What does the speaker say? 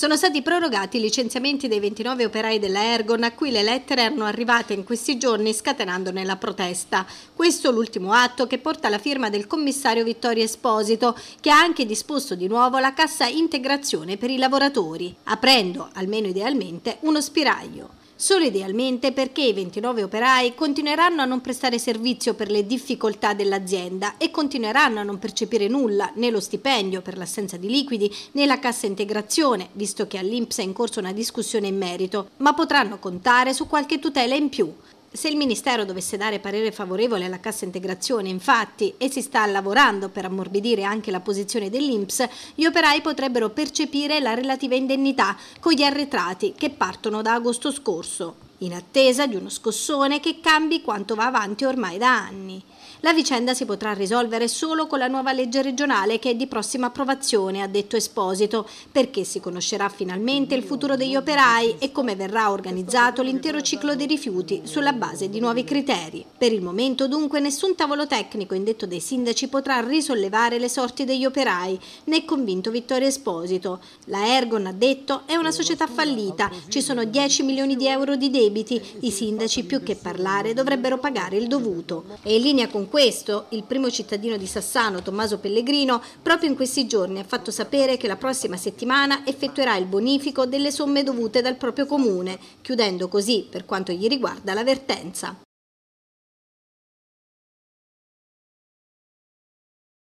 Sono stati prorogati i licenziamenti dei 29 operai della Ergon a cui le lettere erano arrivate in questi giorni scatenandone la protesta. Questo l'ultimo atto che porta la firma del commissario Vittorio Esposito che ha anche disposto di nuovo la cassa integrazione per i lavoratori, aprendo, almeno idealmente, uno spiraglio solo idealmente perché i 29 operai continueranno a non prestare servizio per le difficoltà dell'azienda e continueranno a non percepire nulla, né lo stipendio per l'assenza di liquidi, né la cassa integrazione, visto che all'Inps è in corso una discussione in merito, ma potranno contare su qualche tutela in più. Se il Ministero dovesse dare parere favorevole alla cassa integrazione, infatti, e si sta lavorando per ammorbidire anche la posizione dell'Inps, gli operai potrebbero percepire la relativa indennità con gli arretrati che partono da agosto scorso in attesa di uno scossone che cambi quanto va avanti ormai da anni. La vicenda si potrà risolvere solo con la nuova legge regionale che è di prossima approvazione, ha detto Esposito, perché si conoscerà finalmente il futuro degli operai e come verrà organizzato l'intero ciclo dei rifiuti sulla base di nuovi criteri. Per il momento dunque nessun tavolo tecnico indetto dai sindaci potrà risollevare le sorti degli operai, ne è convinto Vittorio Esposito. La Ergon, ha detto, è una società fallita, ci sono 10 milioni di euro di debito debiti, i sindaci più che parlare dovrebbero pagare il dovuto. E in linea con questo, il primo cittadino di Sassano, Tommaso Pellegrino, proprio in questi giorni ha fatto sapere che la prossima settimana effettuerà il bonifico delle somme dovute dal proprio comune, chiudendo così, per quanto gli riguarda, l'avvertenza.